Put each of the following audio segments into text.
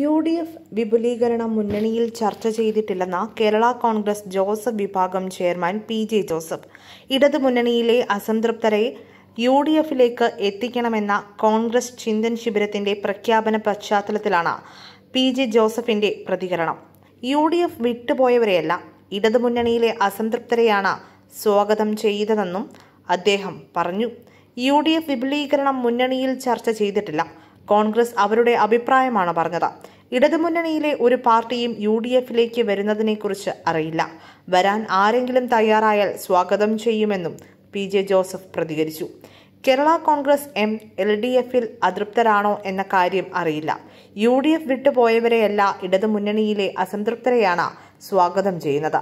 U D F വിപുലീകരണം മുന്നണിയിൽ ചർച്ച ചെയ്തിട്ടില്ലെന്ന കേരള കോൺഗ്രസ് ജോസഫ് വിഭാഗം ചെയർമാൻ പി ജെ ജോസഫ് ഇടതു മുന്നണിയിലെ അസംതൃപ്തരെ യു ഡി എഫിലേക്ക് എത്തിക്കണമെന്ന കോൺഗ്രസ് ചിന്തൻ ശിബിരത്തിന്റെ പ്രഖ്യാപന പശ്ചാത്തലത്തിലാണ് പി ജെ ജോസഫിന്റെ പ്രതികരണം യു ഡി എഫ് വിട്ടുപോയവരെയല്ല ഇടതുമുന്നണിയിലെ അസംതൃപ്തരെയാണ് സ്വാഗതം ചെയ്തതെന്നും അദ്ദേഹം പറഞ്ഞു യു ഡി എഫ് വിപുലീകരണം മുന്നണിയിൽ ചർച്ച ചെയ്തിട്ടില്ല കോൺഗ്രസ് അവരുടെ അഭിപ്രായമാണ് പറഞ്ഞത് ഇടതുമുന്നണിയിലെ ഒരു പാർട്ടിയും യു ഡി എഫിലേക്ക് വരുന്നതിനെക്കുറിച്ച് അറിയില്ല വരാൻ ആരെങ്കിലും തയ്യാറായാൽ സ്വാഗതം ചെയ്യുമെന്നും പി ജെ ജോസഫ് പ്രതികരിച്ചു Kerala Congress M L D എഫിൽ അതൃപ്തരാണോ എന്ന കാര്യം അറിയില്ല യു ഡി എഫ് വിട്ടുപോയവരെയല്ല ഇടതുമുന്നണിയിലെ അസംതൃപ്തരെയാണ് സ്വാഗതം ചെയ്യുന്നത്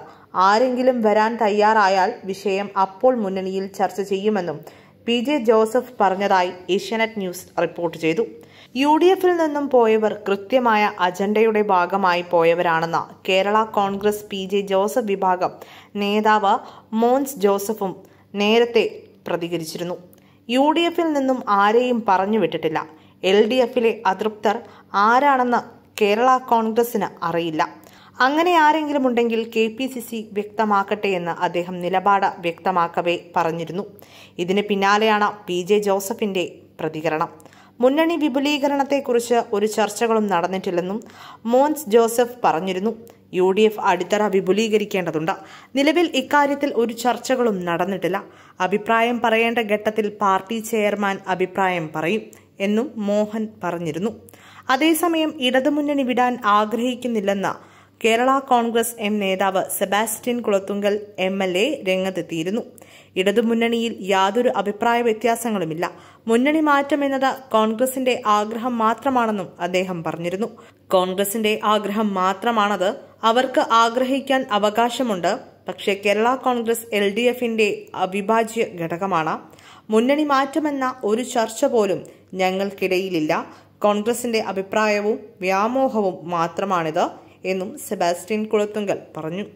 ആരെങ്കിലും വരാൻ തയ്യാറായാൽ വിഷയം അപ്പോൾ മുന്നണിയിൽ ചർച്ച ചെയ്യുമെന്നും പി ജെ ജോസഫ് പറഞ്ഞതായി ഏഷ്യാനെറ്റ് ന്യൂസ് റിപ്പോർട്ട് ചെയ്തു യു ഡി എഫിൽ നിന്നും പോയവർ കൃത്യമായ അജണ്ടയുടെ ഭാഗമായി പോയവരാണെന്ന് കേരള കോൺഗ്രസ് പി ജെ ജോസഫ് വിഭാഗം നേതാവ് മോൻസ് ജോസഫും നേരത്തെ പ്രതികരിച്ചിരുന്നു യു ഡി എഫിൽ നിന്നും ആരെയും പറഞ്ഞു വിട്ടിട്ടില്ല എൽ ഡി എഫിലെ അതൃപ്തർ ആരാണെന്ന് കേരള കോൺഗ്രസിന് അറിയില്ല അങ്ങനെ ആരെങ്കിലും ഉണ്ടെങ്കിൽ കെ പി സി സി വ്യക്തമാക്കട്ടെ എന്ന് അദ്ദേഹം നിലപാട് വ്യക്തമാക്കവേ പറഞ്ഞിരുന്നു ഇതിന് പിന്നാലെയാണ് പി ജെ ജോസഫിന്റെ പ്രതികരണം മുന്നണി വിപുലീകരണത്തെക്കുറിച്ച് ഒരു ചർച്ചകളും നടന്നിട്ടില്ലെന്നും മോൻസ് ജോസഫ് പറഞ്ഞിരുന്നു യു ഡി എഫ് അടിത്തറ വിപുലീകരിക്കേണ്ടതുണ്ട് നിലവിൽ ഇക്കാര്യത്തിൽ ഒരു ചർച്ചകളും നടന്നിട്ടില്ല അഭിപ്രായം പറയേണ്ട ഘട്ടത്തിൽ പാർട്ടി ചെയർമാൻ അഭിപ്രായം പറയും എന്നും മോഹൻ പറഞ്ഞിരുന്നു അതേസമയം ഇടതുമുന്നണി വിടാൻ ആഗ്രഹിക്കുന്നില്ലെന്ന കേരള കോൺഗ്രസ് എം നേതാവ് Sebastian Kulathunkal M L A രംഗത്തെത്തിയിരുന്നു ഇടതുമുന്നണിയിൽ യാതൊരു അഭിപ്രായ വ്യത്യാസങ്ങളുമില്ല മുന്നണി മാറ്റമെന്നത് കോൺഗ്രസിന്റെ ആഗ്രഹം മാത്രമാണെന്നും അദ്ദേഹം പറഞ്ഞിരുന്നു കോൺഗ്രസിന്റെ ആഗ്രഹം മാത്രമാണത് അവർക്ക് ആഗ്രഹിക്കാൻ അവകാശമുണ്ട് പക്ഷേ കേരള കോൺഗ്രസ് എൽ ഡി എഫിന്റെ അവിഭാജ്യ ഘടകമാണ് മുന്നണി മാറ്റമെന്ന ഒരു ചർച്ച പോലും ഞങ്ങൾക്കിടയിലില്ല കോൺഗ്രസിന്റെ അഭിപ്രായവും വ്യാമോഹവും മാത്രമാണിത് എന്നും സെബാസ്റ്റ്യൻ കുളത്തുങ്കൽ പറഞ്ഞു